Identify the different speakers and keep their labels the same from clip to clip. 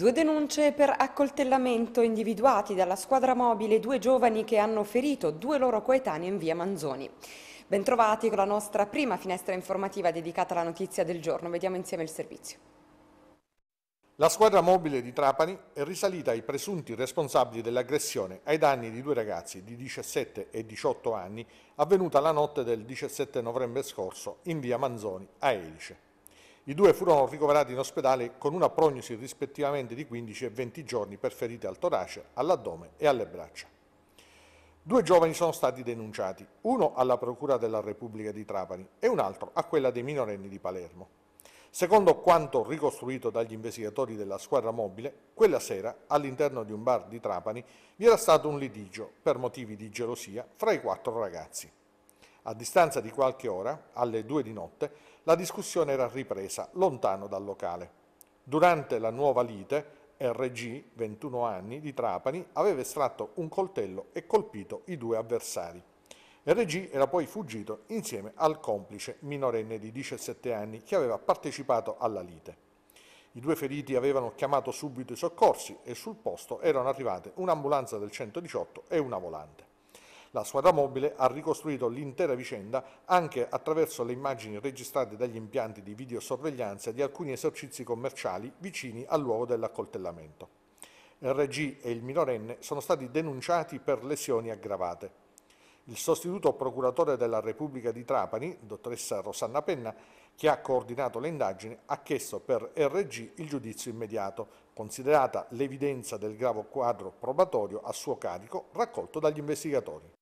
Speaker 1: Due denunce per accoltellamento individuati dalla squadra mobile, due giovani che hanno ferito due loro coetanei in via Manzoni. Bentrovati con la nostra prima finestra informativa dedicata alla notizia del giorno. Vediamo insieme il servizio.
Speaker 2: La squadra mobile di Trapani è risalita ai presunti responsabili dell'aggressione ai danni di due ragazzi di 17 e 18 anni avvenuta la notte del 17 novembre scorso in via Manzoni a Elice. I due furono ricoverati in ospedale con una prognosi rispettivamente di 15 e 20 giorni per ferite al torace, all'addome e alle braccia. Due giovani sono stati denunciati, uno alla Procura della Repubblica di Trapani e un altro a quella dei minorenni di Palermo. Secondo quanto ricostruito dagli investigatori della squadra mobile, quella sera, all'interno di un bar di Trapani, vi era stato un litigio, per motivi di gelosia, fra i quattro ragazzi. A distanza di qualche ora, alle due di notte, la discussione era ripresa lontano dal locale. Durante la nuova lite, RG, 21 anni, di Trapani, aveva estratto un coltello e colpito i due avversari. RG era poi fuggito insieme al complice minorenne di 17 anni che aveva partecipato alla lite. I due feriti avevano chiamato subito i soccorsi e sul posto erano arrivate un'ambulanza del 118 e una volante. La squadra mobile ha ricostruito l'intera vicenda anche attraverso le immagini registrate dagli impianti di videosorveglianza di alcuni esercizi commerciali vicini al luogo dell'accoltellamento. RG e il minorenne sono stati denunciati per lesioni aggravate. Il sostituto procuratore della Repubblica di Trapani, dottoressa Rosanna Penna, che ha coordinato le indagini, ha chiesto per RG il giudizio immediato, considerata l'evidenza del gravo quadro probatorio a suo carico raccolto dagli investigatori.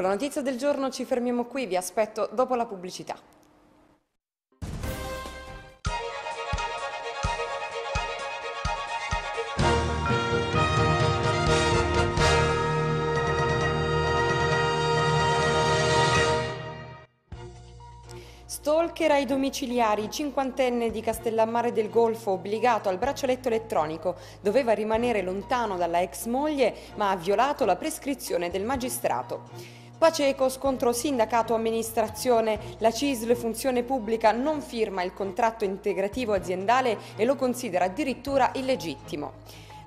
Speaker 1: Con la notizia del giorno ci fermiamo qui, vi aspetto dopo la pubblicità. Stalker ai domiciliari, cinquantenne di Castellammare del Golfo, obbligato al braccialetto elettronico, doveva rimanere lontano dalla ex moglie ma ha violato la prescrizione del magistrato. Paceco, scontro sindacato-amministrazione. La CISL Funzione Pubblica non firma il contratto integrativo aziendale e lo considera addirittura illegittimo.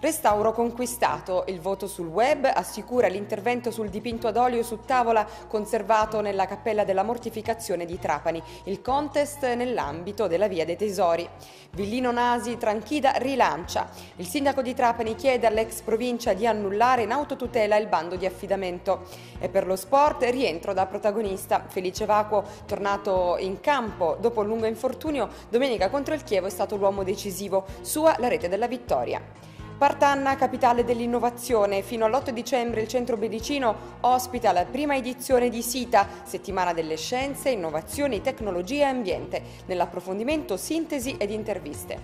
Speaker 1: Restauro conquistato, il voto sul web assicura l'intervento sul dipinto ad olio su tavola conservato nella Cappella della Mortificazione di Trapani, il contest nell'ambito della Via dei Tesori. Villino Nasi Tranchida rilancia. Il sindaco di Trapani chiede all'ex provincia di annullare in autotutela il bando di affidamento. E per lo sport rientro da protagonista. Felice Vacuo, tornato in campo dopo un lungo infortunio, domenica contro il Chievo è stato l'uomo decisivo, sua la rete della vittoria. Partanna, capitale dell'innovazione. Fino all'8 dicembre il centro Bedicino ospita la prima edizione di SITA, settimana delle scienze, innovazioni, tecnologia e ambiente, nell'approfondimento sintesi ed interviste.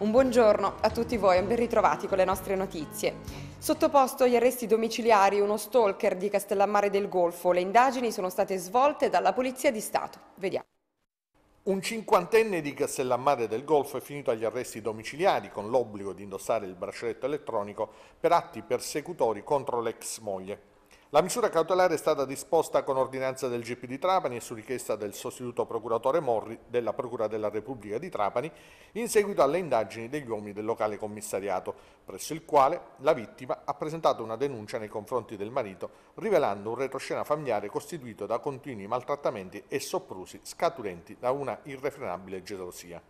Speaker 1: Un buongiorno a tutti voi e ben ritrovati con le nostre notizie. Sottoposto agli arresti domiciliari uno stalker di Castellammare del Golfo, le indagini sono state svolte dalla Polizia di Stato. Vediamo.
Speaker 2: Un cinquantenne di Castellammare del Golfo è finito agli arresti domiciliari con l'obbligo di indossare il braccialetto elettronico per atti persecutori contro l'ex moglie. La misura cautelare è stata disposta con ordinanza del GP di Trapani e su richiesta del sostituto procuratore Morri della Procura della Repubblica di Trapani in seguito alle indagini degli uomini del locale commissariato, presso il quale la vittima ha presentato una denuncia nei confronti del marito rivelando un retroscena familiare costituito da continui maltrattamenti e sopprusi scaturenti da una irrefrenabile gelosia.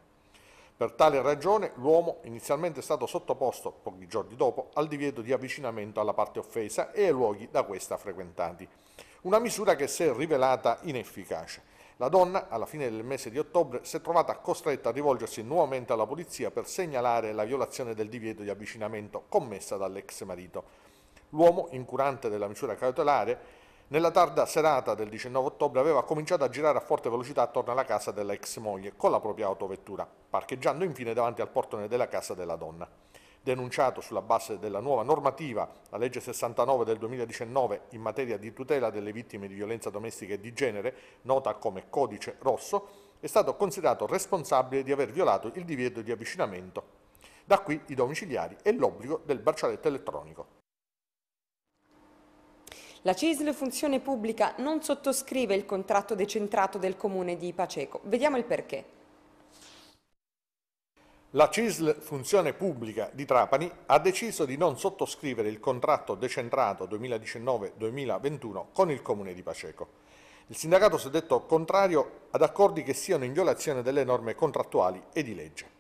Speaker 2: Per tale ragione l'uomo, inizialmente è stato sottoposto, pochi giorni dopo, al divieto di avvicinamento alla parte offesa e ai luoghi da questa frequentati. Una misura che si è rivelata inefficace. La donna, alla fine del mese di ottobre, si è trovata costretta a rivolgersi nuovamente alla polizia per segnalare la violazione del divieto di avvicinamento commessa dall'ex marito. L'uomo, incurante della misura cautelare, nella tarda serata del 19 ottobre aveva cominciato a girare a forte velocità attorno alla casa della ex moglie con la propria autovettura, parcheggiando infine davanti al portone della casa della donna. Denunciato sulla base della nuova normativa, la legge 69 del 2019 in materia di tutela delle vittime di violenza domestica e di genere, nota come codice rosso, è stato considerato responsabile di aver violato il divieto di avvicinamento. Da qui i domiciliari e l'obbligo del braccialetto elettronico.
Speaker 1: La CISL Funzione Pubblica non sottoscrive il contratto decentrato del comune di Paceco. Vediamo il perché.
Speaker 2: La CISL Funzione Pubblica di Trapani ha deciso di non sottoscrivere il contratto decentrato 2019-2021 con il comune di Paceco. Il sindacato si è detto contrario ad accordi che siano in violazione delle norme contrattuali e di legge.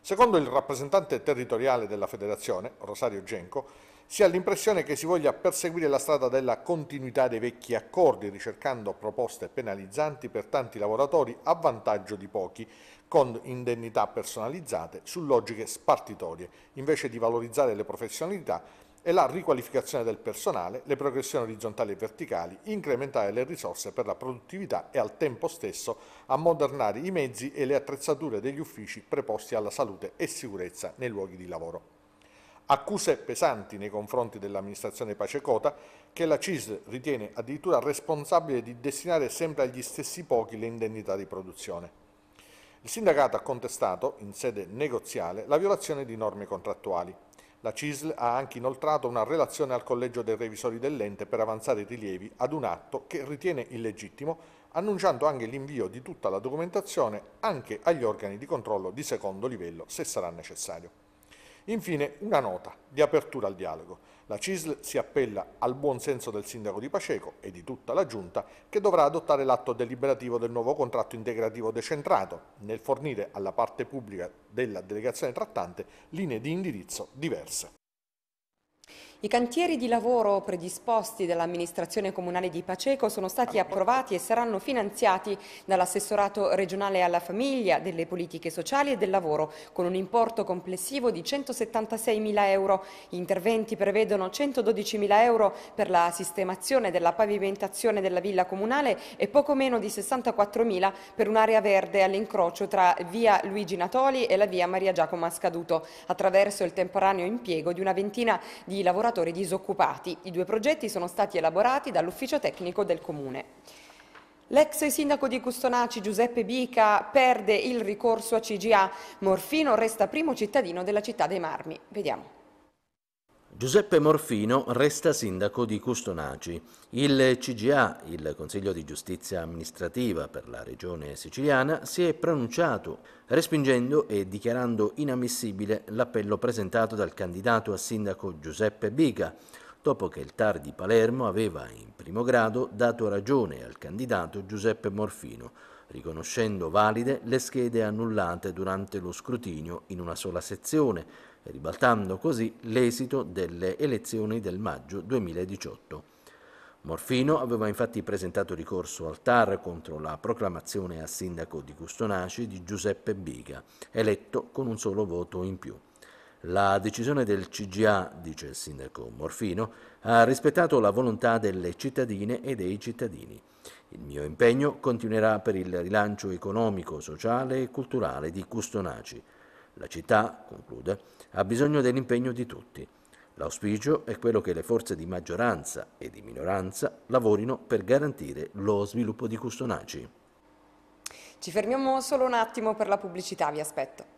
Speaker 2: Secondo il rappresentante territoriale della federazione, Rosario Genco, si ha l'impressione che si voglia perseguire la strada della continuità dei vecchi accordi, ricercando proposte penalizzanti per tanti lavoratori a vantaggio di pochi, con indennità personalizzate su logiche spartitorie, invece di valorizzare le professionalità e la riqualificazione del personale, le progressioni orizzontali e verticali, incrementare le risorse per la produttività e al tempo stesso ammodernare i mezzi e le attrezzature degli uffici preposti alla salute e sicurezza nei luoghi di lavoro accuse pesanti nei confronti dell'amministrazione Pacecota che la CIS ritiene addirittura responsabile di destinare sempre agli stessi pochi le indennità di produzione. Il sindacato ha contestato, in sede negoziale, la violazione di norme contrattuali. La CISL ha anche inoltrato una relazione al Collegio dei Revisori dell'ente per avanzare i rilievi ad un atto che ritiene illegittimo, annunciando anche l'invio di tutta la documentazione anche agli organi di controllo di secondo livello se sarà necessario. Infine una nota di apertura al dialogo. La CISL si appella al buon senso del sindaco di Paceco e di tutta la Giunta che dovrà adottare l'atto deliberativo del nuovo contratto integrativo decentrato nel fornire alla parte pubblica della delegazione trattante linee di indirizzo diverse.
Speaker 1: I cantieri di lavoro predisposti dall'amministrazione comunale di Paceco sono stati approvati e saranno finanziati dall'assessorato regionale alla famiglia, delle politiche sociali e del lavoro con un importo complessivo di 176.000 euro. Gli interventi prevedono 112.000 euro per la sistemazione della pavimentazione della villa comunale e poco meno di 64.000 per un'area verde all'incrocio tra via Luigi Natoli e la via Maria Giacomo Scaduto attraverso il temporaneo impiego di una ventina di lavoratori lavoratori disoccupati. I due progetti sono stati elaborati dall'ufficio tecnico del Comune. L'ex sindaco di Custonaci Giuseppe Bica perde il ricorso a CGA. Morfino resta primo cittadino della città dei Marmi. Vediamo.
Speaker 3: Giuseppe Morfino resta sindaco di Custonaci. Il CGA, il Consiglio di Giustizia Amministrativa per la Regione Siciliana, si è pronunciato respingendo e dichiarando inammissibile l'appello presentato dal candidato a sindaco Giuseppe Biga, dopo che il TAR di Palermo aveva in primo grado dato ragione al candidato Giuseppe Morfino, riconoscendo valide le schede annullate durante lo scrutinio in una sola sezione ribaltando così l'esito delle elezioni del maggio 2018. Morfino aveva infatti presentato ricorso al TAR contro la proclamazione a sindaco di Custonaci di Giuseppe Biga, eletto con un solo voto in più. La decisione del CGA, dice il sindaco Morfino, ha rispettato la volontà delle cittadine e dei cittadini. Il mio impegno continuerà per il rilancio economico, sociale e culturale di Custonaci. La città, conclude, ha bisogno dell'impegno di tutti. L'auspicio è quello che le forze di maggioranza e di minoranza lavorino per garantire lo sviluppo di Custonaci.
Speaker 1: Ci fermiamo solo un attimo per la pubblicità, vi aspetto.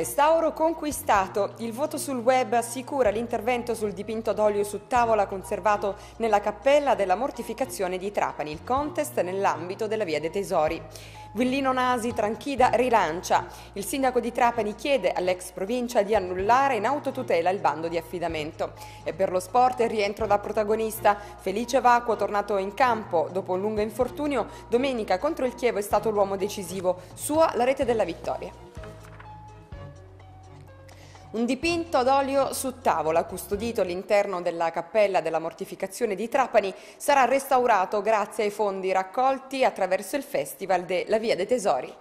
Speaker 1: Restauro conquistato. Il voto sul web assicura l'intervento sul dipinto d'olio su tavola conservato nella cappella della mortificazione di Trapani, il contest nell'ambito della Via dei Tesori. Villino Nasi Tranchida rilancia. Il sindaco di Trapani chiede all'ex provincia di annullare in autotutela il bando di affidamento. E per lo sport il rientro da protagonista. Felice Vacuo tornato in campo dopo un lungo infortunio, domenica contro il Chievo è stato l'uomo decisivo. Sua la rete della vittoria. Un dipinto ad olio su tavola, custodito all'interno della cappella della mortificazione di Trapani, sarà restaurato grazie ai fondi raccolti attraverso il festival della Via dei Tesori.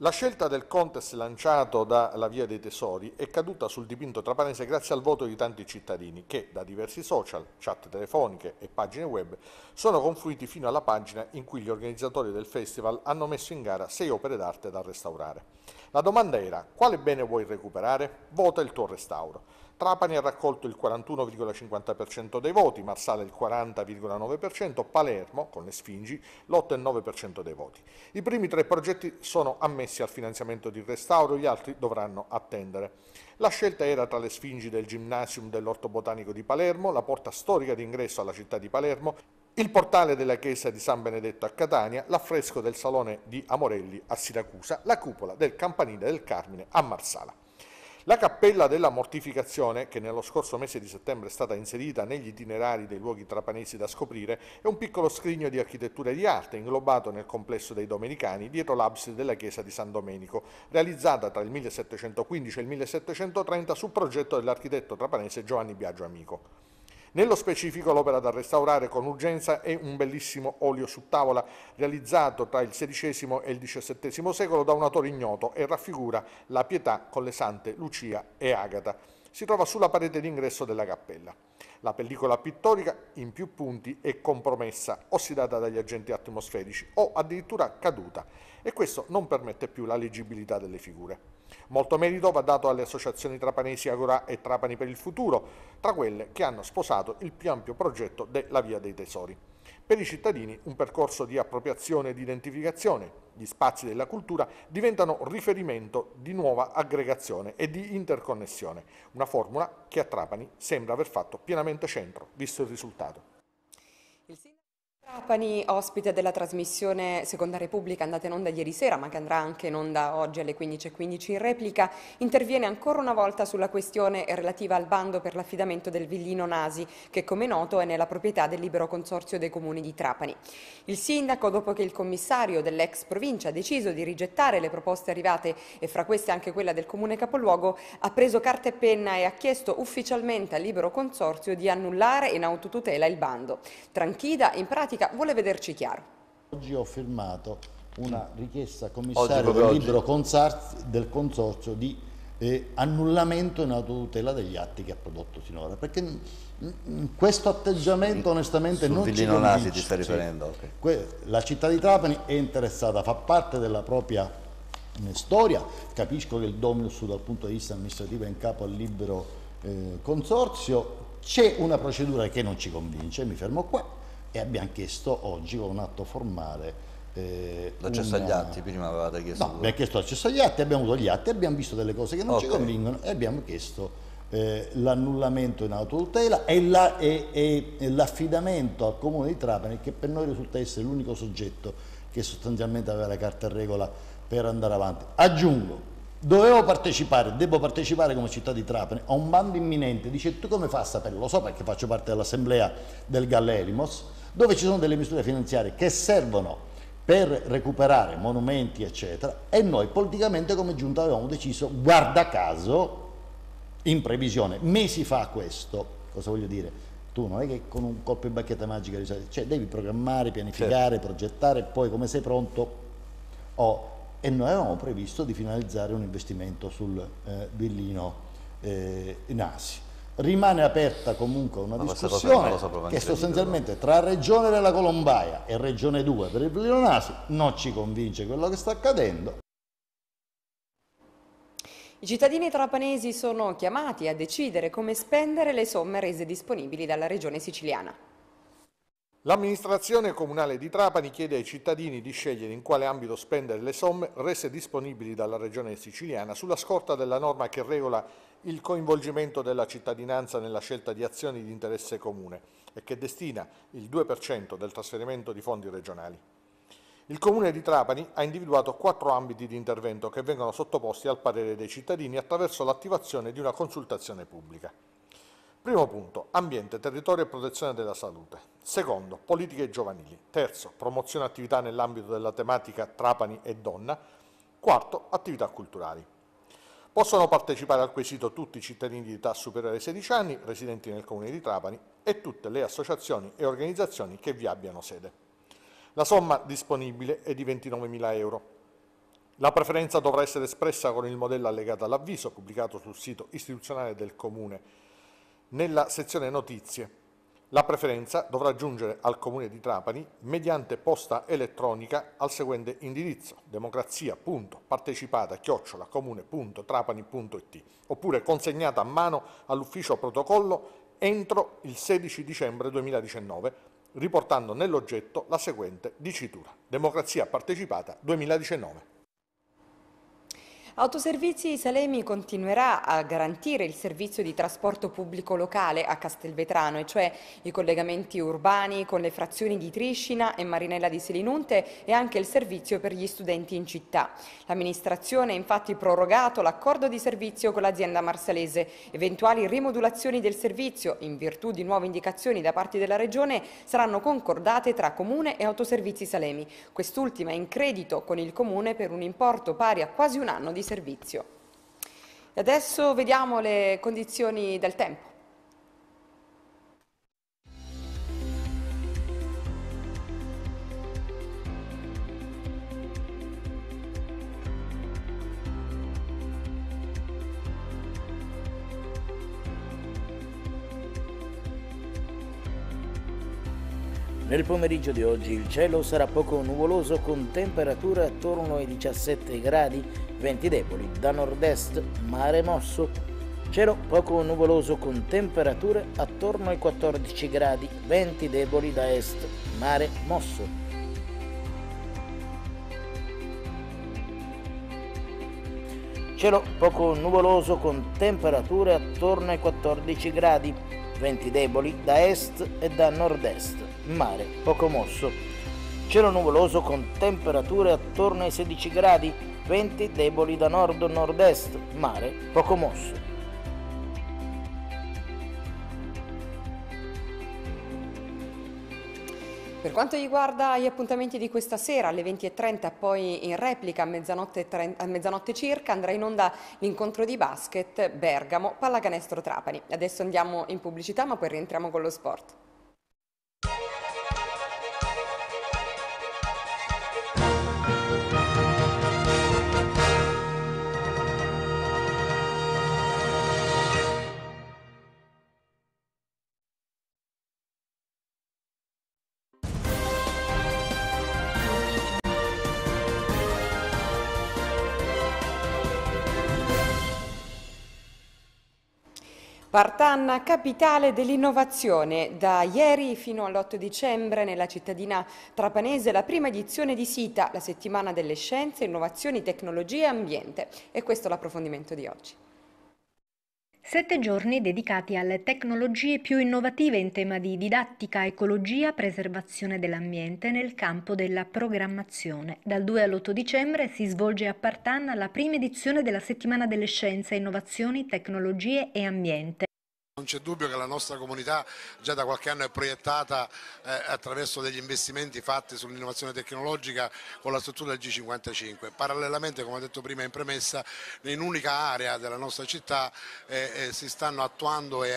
Speaker 2: La scelta del contest lanciato dalla Via dei Tesori è caduta sul dipinto trapanese grazie al voto di tanti cittadini che, da diversi social, chat telefoniche e pagine web, sono confluiti fino alla pagina in cui gli organizzatori del festival hanno messo in gara sei opere d'arte da restaurare. La domanda era quale bene vuoi recuperare? Vota il tuo restauro. Trapani ha raccolto il 41,50% dei voti, Marsale il 40,9%, Palermo, con le Sfingi, l'8,9% dei voti. I primi tre progetti sono ammessi al finanziamento di restauro, gli altri dovranno attendere. La scelta era tra le Sfingi del Gymnasium dell'Orto Botanico di Palermo, la porta storica d'ingresso alla città di Palermo, il portale della chiesa di San Benedetto a Catania, l'affresco del salone di Amorelli a Siracusa, la cupola del campanile del Carmine a Marsala. La cappella della mortificazione, che nello scorso mese di settembre è stata inserita negli itinerari dei luoghi trapanesi da scoprire, è un piccolo scrigno di architettura e di arte inglobato nel complesso dei Domenicani dietro l'abside della chiesa di San Domenico, realizzata tra il 1715 e il 1730 su progetto dell'architetto trapanese Giovanni Biagio Amico. Nello specifico l'opera da restaurare con urgenza è un bellissimo olio su tavola realizzato tra il XVI e il XVII secolo da un autore ignoto e raffigura la pietà con le sante Lucia e Agata. Si trova sulla parete d'ingresso della cappella. La pellicola pittorica in più punti è compromessa, ossidata dagli agenti atmosferici o addirittura caduta e questo non permette più la leggibilità delle figure. Molto merito va dato alle associazioni trapanesi Agora e Trapani per il futuro, tra quelle che hanno sposato il più ampio progetto della Via dei Tesori. Per i cittadini un percorso di appropriazione ed identificazione. Gli spazi della cultura diventano riferimento di nuova aggregazione e di interconnessione, una formula che a Trapani sembra aver fatto pienamente centro, visto il risultato.
Speaker 1: Trapani, ospite della trasmissione Seconda Repubblica, andata in onda ieri sera, ma che andrà anche in onda oggi alle 15.15 in replica, interviene ancora una volta sulla questione relativa al bando per l'affidamento del villino Nasi, che come noto è nella proprietà del libero consorzio dei comuni di Trapani. Il sindaco, dopo che il commissario dell'ex provincia ha deciso di rigettare le proposte arrivate e fra queste anche quella del comune capoluogo, ha preso carta e penna e ha chiesto ufficialmente al libero consorzio di annullare in autotutela il bando. Tranchida, in pratica, pratica vuole vederci chiaro.
Speaker 4: Oggi ho firmato una richiesta commissario del libero consorzio, del consorzio di eh, annullamento in autotutela degli atti che ha prodotto sinora perché questo atteggiamento onestamente Sul non ci convince. ti sta riferendo. Cioè, okay. La città di Trapani è interessata, fa parte della propria eh, storia, capisco che il Dominus dal punto di vista amministrativo è in capo al libero eh, consorzio, c'è una procedura che non ci convince, mi fermo qua, e abbiamo chiesto oggi con un atto formale eh, l'accesso una... agli atti prima avevate chiesto no, abbiamo chiesto l'accesso agli atti abbiamo avuto gli atti abbiamo visto delle cose che non okay. ci convincono e abbiamo chiesto eh, l'annullamento in autotutela e, l'affidamento la, al comune di Trapani che per noi risulta essere l'unico soggetto che sostanzialmente aveva la carta in regola per andare avanti aggiungo dovevo partecipare, devo partecipare come città di Trapani a un bando imminente, dice tu come fa a saperlo? Lo so perché faccio parte dell'assemblea del Gallerimos dove ci sono delle misure finanziarie che servono per recuperare monumenti eccetera e noi politicamente come giunta avevamo deciso guarda caso in previsione mesi fa questo cosa voglio dire tu non è che con un colpo di bacchetta magica cioè devi programmare pianificare certo. progettare poi come sei pronto oh, e noi avevamo previsto di finalizzare un investimento sul eh, villino eh, Nasi rimane aperta comunque una Ma discussione che sostanzialmente tra Regione della Colombaia e Regione 2 per il Plionasi non ci convince quello che sta accadendo. I
Speaker 1: cittadini trapanesi sono chiamati a decidere come spendere le somme rese disponibili dalla Regione siciliana.
Speaker 2: L'amministrazione comunale di Trapani chiede ai cittadini di scegliere in quale ambito spendere le somme rese disponibili dalla Regione siciliana sulla scorta della norma che regola il coinvolgimento della cittadinanza nella scelta di azioni di interesse comune e che destina il 2% del trasferimento di fondi regionali. Il Comune di Trapani ha individuato quattro ambiti di intervento che vengono sottoposti al parere dei cittadini attraverso l'attivazione di una consultazione pubblica. Primo punto, ambiente, territorio e protezione della salute. Secondo, politiche giovanili. Terzo, promozione attività nell'ambito della tematica Trapani e donna. Quarto, attività culturali. Possono partecipare al quesito tutti i cittadini di età superiore ai 16 anni, residenti nel comune di Trapani e tutte le associazioni e organizzazioni che vi abbiano sede. La somma disponibile è di 29.000 euro. La preferenza dovrà essere espressa con il modello allegato all'avviso pubblicato sul sito istituzionale del comune nella sezione notizie la preferenza dovrà giungere al Comune di Trapani mediante posta elettronica al seguente indirizzo democrazia.partecipata.comune.trapani.it oppure consegnata a mano all'ufficio protocollo entro il 16 dicembre 2019 riportando nell'oggetto la seguente dicitura Democrazia partecipata 2019.
Speaker 1: Autoservizi Salemi continuerà a garantire il servizio di trasporto pubblico locale a Castelvetrano, e cioè i collegamenti urbani con le frazioni di Triscina e Marinella di Selinunte e anche il servizio per gli studenti in città. L'amministrazione ha infatti prorogato l'accordo di servizio con l'azienda marsalese. Eventuali rimodulazioni del servizio, in virtù di nuove indicazioni da parte della Regione, saranno concordate tra Comune e Autoservizi Salemi. Quest'ultima è in credito con il Comune per un importo pari a quasi un anno di servizio. E adesso vediamo le condizioni del tempo.
Speaker 3: Nel pomeriggio di oggi il cielo sarà poco nuvoloso con temperature attorno ai 17 gradi Venti deboli da nord-est, mare mosso. Cielo poco nuvoloso con temperature attorno ai 14 gradi. Venti deboli da est, mare mosso. Cielo poco nuvoloso con temperature attorno ai 14 gradi, venti deboli da est e da nord-est, mare poco mosso. Cielo nuvoloso con temperature attorno ai 16 gradi, venti deboli da nord-nord-est, mare
Speaker 4: poco mosso.
Speaker 1: Per quanto riguarda gli appuntamenti di questa sera alle 20.30 poi in replica a mezzanotte, a mezzanotte, circa andrà in onda l'incontro di basket Bergamo-Pallacanestro Trapani. Adesso andiamo in pubblicità ma poi rientriamo con lo sport. Partanna, capitale dell'innovazione. Da ieri fino all'8 dicembre nella cittadina trapanese la prima edizione di SITA, la settimana delle scienze, innovazioni, tecnologie e ambiente. E questo è l'approfondimento di oggi.
Speaker 5: Sette giorni dedicati alle tecnologie più innovative in tema di didattica, ecologia, preservazione dell'ambiente nel campo della programmazione. Dal 2 all'8 dicembre si svolge a Partanna la prima edizione della Settimana delle Scienze, Innovazioni, Tecnologie e Ambiente.
Speaker 6: Non c'è dubbio che la nostra comunità già da qualche anno è proiettata eh, attraverso degli investimenti fatti sull'innovazione tecnologica con la struttura del G55. Parallelamente, come ho detto prima in premessa, in un'unica area della nostra città eh, eh, si stanno attuando e,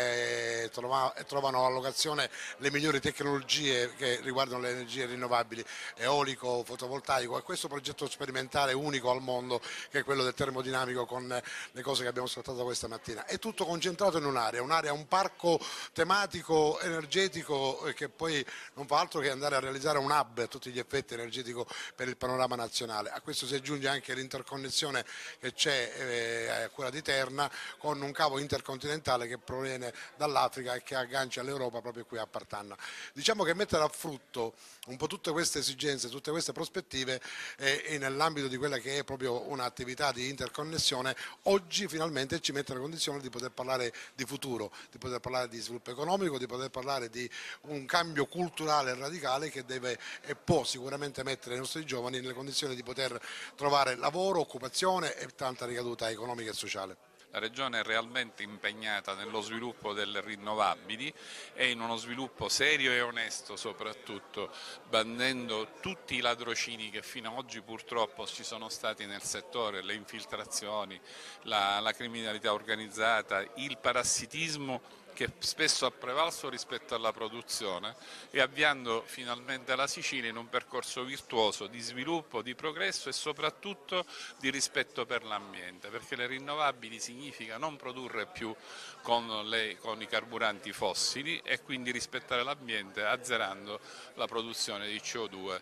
Speaker 6: eh, trova, e trovano allocazione le migliori tecnologie che riguardano le energie rinnovabili, eolico, fotovoltaico e questo progetto sperimentale unico al mondo che è quello del termodinamico con le cose che abbiamo ascoltato questa mattina. È tutto concentrato in un'area, un'area a un parco tematico energetico eh, che poi non fa altro che andare a realizzare un hub a tutti gli effetti energetico per il panorama nazionale. A questo si aggiunge anche l'interconnessione che c'è eh, quella di Terna con un cavo intercontinentale che proviene dall'Africa e che aggancia all'Europa proprio qui a Partanna. Diciamo che mettere a frutto un po' tutte queste esigenze, tutte queste prospettive eh, nell'ambito di quella che è proprio un'attività di interconnessione oggi finalmente ci mette la condizione di poter parlare di futuro di poter parlare di sviluppo economico, di poter parlare di un cambio culturale radicale che deve e può sicuramente mettere i nostri giovani nelle condizioni di poter trovare lavoro, occupazione e tanta ricaduta economica e sociale
Speaker 2: la Regione è realmente impegnata nello sviluppo delle rinnovabili e in uno sviluppo
Speaker 7: serio e onesto soprattutto, bandendo tutti i ladrocini che fino ad oggi purtroppo ci sono stati nel settore, le infiltrazioni, la, la criminalità
Speaker 2: organizzata, il parassitismo che spesso ha prevalso rispetto alla produzione e avviando finalmente la Sicilia in un percorso virtuoso di sviluppo, di progresso e soprattutto di rispetto per l'ambiente, perché le rinnovabili significa non produrre più con, le, con i carburanti fossili e quindi rispettare l'ambiente azzerando la produzione di CO2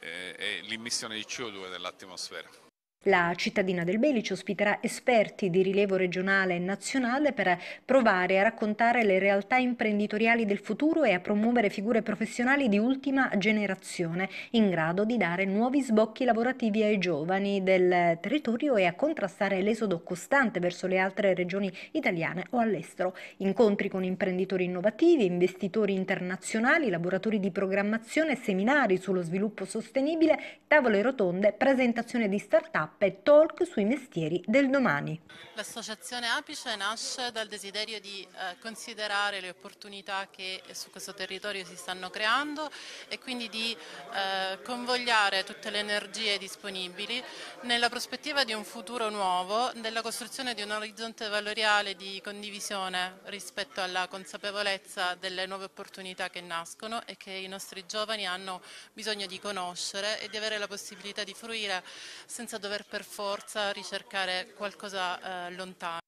Speaker 2: eh, e l'immissione di CO2 nell'atmosfera.
Speaker 5: La cittadina del Belice ospiterà esperti di rilievo regionale e nazionale per provare a raccontare le realtà imprenditoriali del futuro e a promuovere figure professionali di ultima generazione in grado di dare nuovi sbocchi lavorativi ai giovani del territorio e a contrastare l'esodo costante verso le altre regioni italiane o all'estero. Incontri con imprenditori innovativi, investitori internazionali, laboratori di programmazione, seminari sullo sviluppo sostenibile, tavole rotonde, presentazione di start-up tappe talk sui mestieri del domani.
Speaker 7: L'associazione Apice nasce dal desiderio di eh, considerare le opportunità che su questo territorio si stanno creando e quindi di eh, convogliare tutte le energie disponibili nella prospettiva di un futuro nuovo, della costruzione di un orizzonte valoriale di condivisione rispetto alla consapevolezza delle nuove opportunità che nascono e che i nostri giovani hanno bisogno di conoscere e di avere la possibilità di fruire senza dover per forza ricercare qualcosa eh, lontano.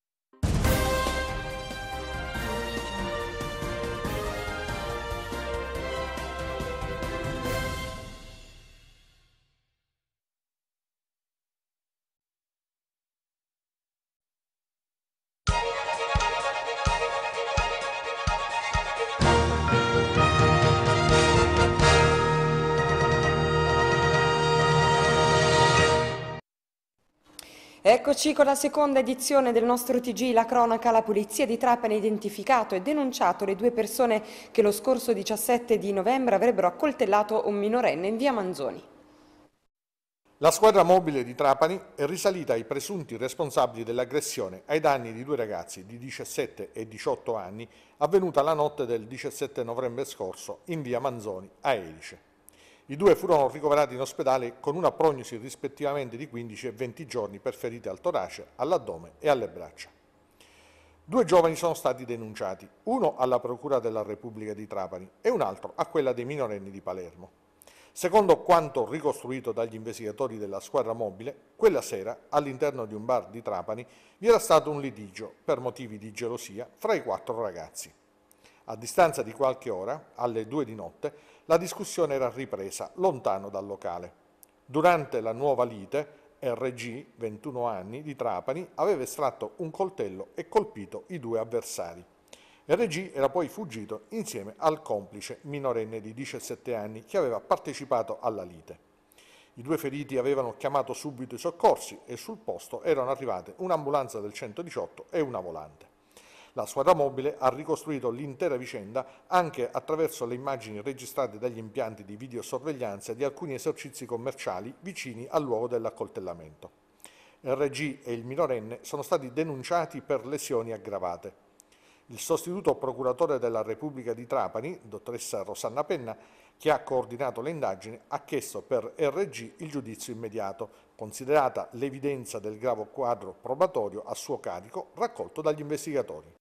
Speaker 1: Eccoci con la seconda edizione del nostro TG La cronaca. La polizia di Trapani ha identificato e denunciato le due persone che lo scorso 17 di novembre avrebbero accoltellato un minorenne in via Manzoni.
Speaker 2: La squadra mobile di Trapani è risalita ai presunti responsabili dell'aggressione ai danni di due ragazzi di 17 e 18 anni avvenuta la notte del 17 novembre scorso in via Manzoni a Elice. I due furono ricoverati in ospedale con una prognosi rispettivamente di 15 e 20 giorni per ferite al torace, all'addome e alle braccia. Due giovani sono stati denunciati, uno alla Procura della Repubblica di Trapani e un altro a quella dei minorenni di Palermo. Secondo quanto ricostruito dagli investigatori della squadra mobile, quella sera, all'interno di un bar di Trapani, vi era stato un litigio, per motivi di gelosia, fra i quattro ragazzi. A distanza di qualche ora, alle due di notte, la discussione era ripresa lontano dal locale. Durante la nuova lite, RG, 21 anni, di Trapani, aveva estratto un coltello e colpito i due avversari. RG era poi fuggito insieme al complice minorenne di 17 anni che aveva partecipato alla lite. I due feriti avevano chiamato subito i soccorsi e sul posto erano arrivate un'ambulanza del 118 e una volante. La squadra mobile ha ricostruito l'intera vicenda anche attraverso le immagini registrate dagli impianti di videosorveglianza di alcuni esercizi commerciali vicini al luogo dell'accoltellamento. RG e il minorenne sono stati denunciati per lesioni aggravate. Il sostituto procuratore della Repubblica di Trapani, dottoressa Rosanna Penna, che ha coordinato le indagini, ha chiesto per RG il giudizio immediato, considerata l'evidenza del grave quadro probatorio a suo carico raccolto dagli investigatori.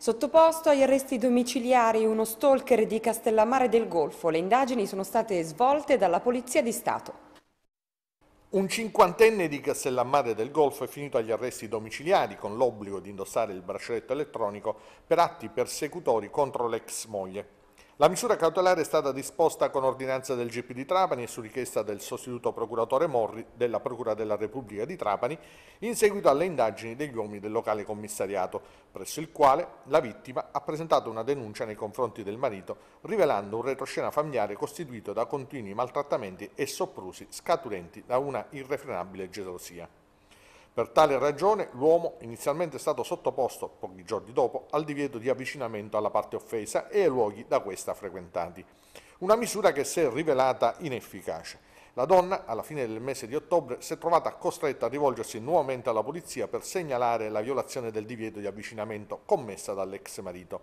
Speaker 1: Sottoposto agli arresti domiciliari uno stalker di Castellammare del Golfo, le indagini sono state svolte dalla Polizia di
Speaker 2: Stato. Un cinquantenne di Castellammare del Golfo è finito agli arresti domiciliari con l'obbligo di indossare il braccialetto elettronico per atti persecutori contro l'ex moglie. La misura cautelare è stata disposta con ordinanza del GP di Trapani e su richiesta del sostituto procuratore Morri della Procura della Repubblica di Trapani in seguito alle indagini degli uomini del locale commissariato, presso il quale la vittima ha presentato una denuncia nei confronti del marito rivelando un retroscena familiare costituito da continui maltrattamenti e sopprusi scaturenti da una irrefrenabile gelosia. Per tale ragione l'uomo, inizialmente è stato sottoposto, pochi giorni dopo, al divieto di avvicinamento alla parte offesa e ai luoghi da questa frequentati. Una misura che si è rivelata inefficace. La donna, alla fine del mese di ottobre, si è trovata costretta a rivolgersi nuovamente alla polizia per segnalare la violazione del divieto di avvicinamento commessa dall'ex marito.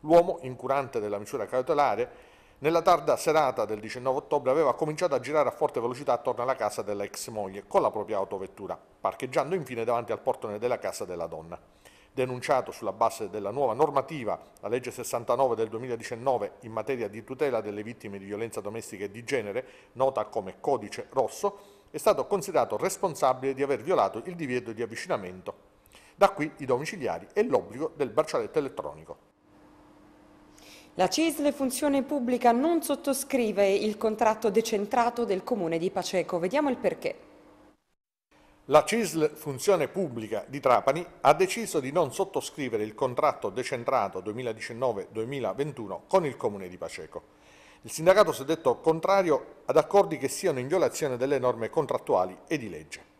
Speaker 2: L'uomo, incurante della misura cautelare, nella tarda serata del 19 ottobre aveva cominciato a girare a forte velocità attorno alla casa della ex moglie con la propria autovettura, parcheggiando infine davanti al portone della casa della donna. Denunciato sulla base della nuova normativa, la legge 69 del 2019 in materia di tutela delle vittime di violenza domestica e di genere, nota come codice rosso, è stato considerato responsabile di aver violato il divieto di avvicinamento. Da qui i domiciliari e l'obbligo del braccialetto elettronico. La
Speaker 1: CISL Funzione Pubblica non sottoscrive il contratto decentrato del comune di Paceco. Vediamo il perché.
Speaker 2: La CISL Funzione Pubblica di Trapani ha deciso di non sottoscrivere il contratto decentrato 2019-2021 con il comune di Paceco. Il sindacato si è detto contrario ad accordi che siano in violazione delle norme contrattuali e di legge.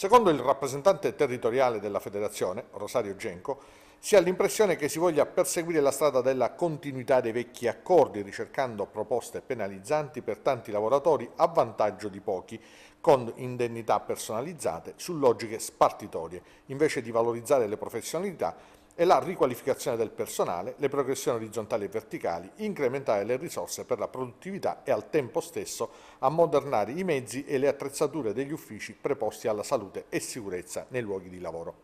Speaker 2: Secondo il rappresentante territoriale della federazione, Rosario Genco, si ha l'impressione che si voglia perseguire la strada della continuità dei vecchi accordi, ricercando proposte penalizzanti per tanti lavoratori a vantaggio di pochi, con indennità personalizzate su logiche spartitorie, invece di valorizzare le professionalità e la riqualificazione del personale, le progressioni orizzontali e verticali, incrementare le risorse per la produttività e al tempo stesso ammodernare i mezzi e le attrezzature degli uffici preposti alla salute e sicurezza nei luoghi di lavoro.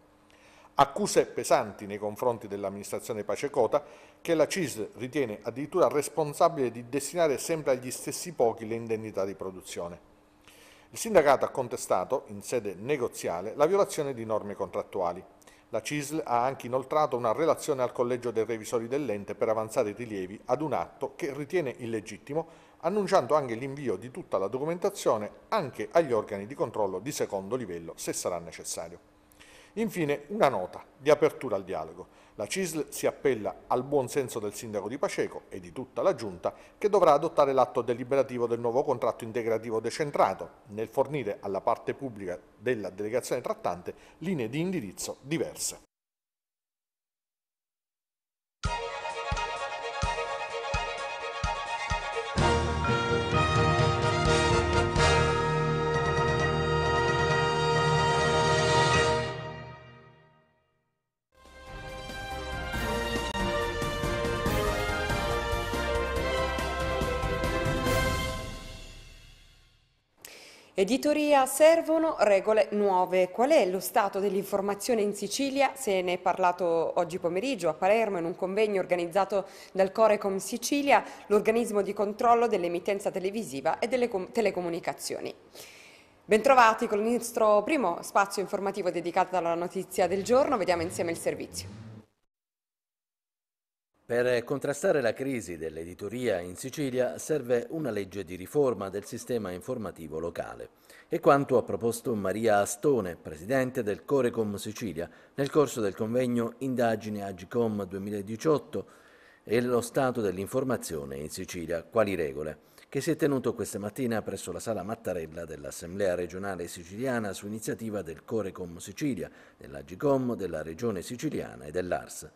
Speaker 2: Accuse pesanti nei confronti dell'amministrazione Pacecota che la CIS ritiene addirittura responsabile di destinare sempre agli stessi pochi le indennità di produzione. Il sindacato ha contestato, in sede negoziale, la violazione di norme contrattuali. La CISL ha anche inoltrato una relazione al Collegio dei Revisori dell'ente per avanzare i rilievi ad un atto che ritiene illegittimo, annunciando anche l'invio di tutta la documentazione anche agli organi di controllo di secondo livello se sarà necessario. Infine una nota di apertura al dialogo. La CISL si appella al buon senso del sindaco di Paceco e di tutta la Giunta che dovrà adottare l'atto deliberativo del nuovo contratto integrativo decentrato nel fornire alla parte pubblica della delegazione trattante linee di indirizzo diverse.
Speaker 1: Editoria servono regole nuove. Qual è lo stato dell'informazione in Sicilia? Se ne è parlato oggi pomeriggio a Palermo in un convegno organizzato dal Corecom Sicilia, l'organismo di controllo dell'emittenza televisiva e delle telecomunicazioni. Bentrovati con il nostro primo spazio informativo dedicato alla notizia del giorno, vediamo insieme il servizio.
Speaker 3: Per contrastare la crisi dell'editoria in Sicilia serve una legge di riforma del sistema informativo locale. È quanto ha proposto Maria Astone, presidente del Corecom Sicilia, nel corso del convegno Indagine Agicom 2018 e lo stato dell'informazione in Sicilia, quali regole, che si è tenuto questa mattina presso la sala Mattarella dell'Assemblea regionale siciliana su iniziativa del Corecom Sicilia, dell'Agicom, della Regione siciliana e dell'ARS.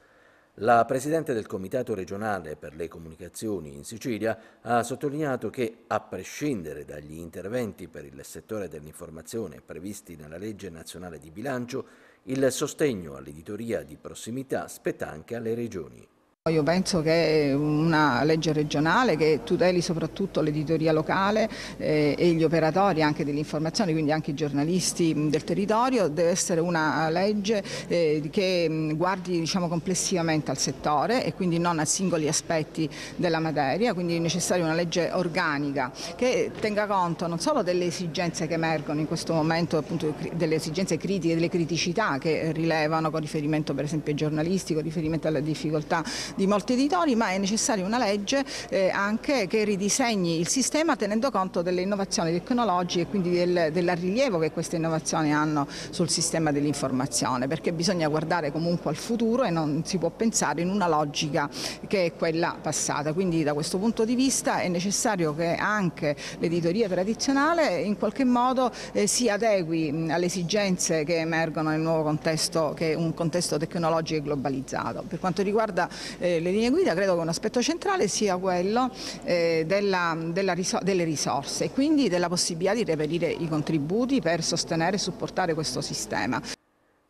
Speaker 3: La Presidente del Comitato regionale per le comunicazioni in Sicilia ha sottolineato che, a prescindere dagli interventi per il settore dell'informazione previsti nella legge nazionale di bilancio, il sostegno all'editoria di prossimità spetta anche alle regioni.
Speaker 7: Io penso che una legge regionale che tuteli soprattutto l'editoria locale eh, e gli operatori anche dell'informazione, quindi anche i giornalisti mm, del territorio, deve essere una legge eh, che mm, guardi diciamo, complessivamente al settore e quindi non a singoli aspetti della materia, quindi è necessaria una legge organica che tenga conto non solo delle esigenze che emergono in questo momento, appunto delle esigenze critiche, delle criticità che rilevano con riferimento per esempio ai giornalisti, con riferimento alla difficoltà di molti editori, ma è necessaria una legge eh, anche che ridisegni il sistema tenendo conto delle innovazioni tecnologiche e quindi del, del rilievo che queste innovazioni hanno sul sistema dell'informazione, perché bisogna guardare comunque al futuro e non si può pensare in una logica che è quella passata. Quindi da questo punto di vista è necessario che anche l'editoria tradizionale in qualche modo eh, si adegui alle esigenze che emergono nel nuovo contesto che è un contesto tecnologico e globalizzato. Per quanto riguarda eh, eh, le linee guida credo che un aspetto centrale sia quello eh, della, della riso delle risorse e quindi della possibilità di reperire i contributi per sostenere e supportare questo sistema.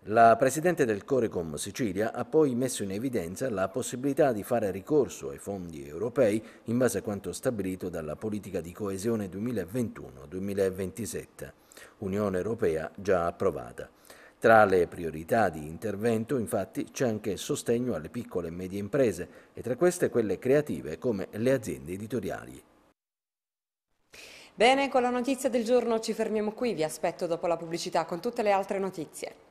Speaker 3: La Presidente del Corecom Sicilia ha poi messo in evidenza la possibilità di fare ricorso ai fondi europei in base a quanto stabilito dalla politica di coesione 2021-2027, Unione Europea già approvata. Tra le priorità di intervento infatti c'è anche il sostegno alle piccole e medie imprese e tra queste quelle creative come le aziende editoriali.
Speaker 1: Bene, con la notizia del giorno ci fermiamo qui, vi aspetto dopo la pubblicità con tutte le altre notizie.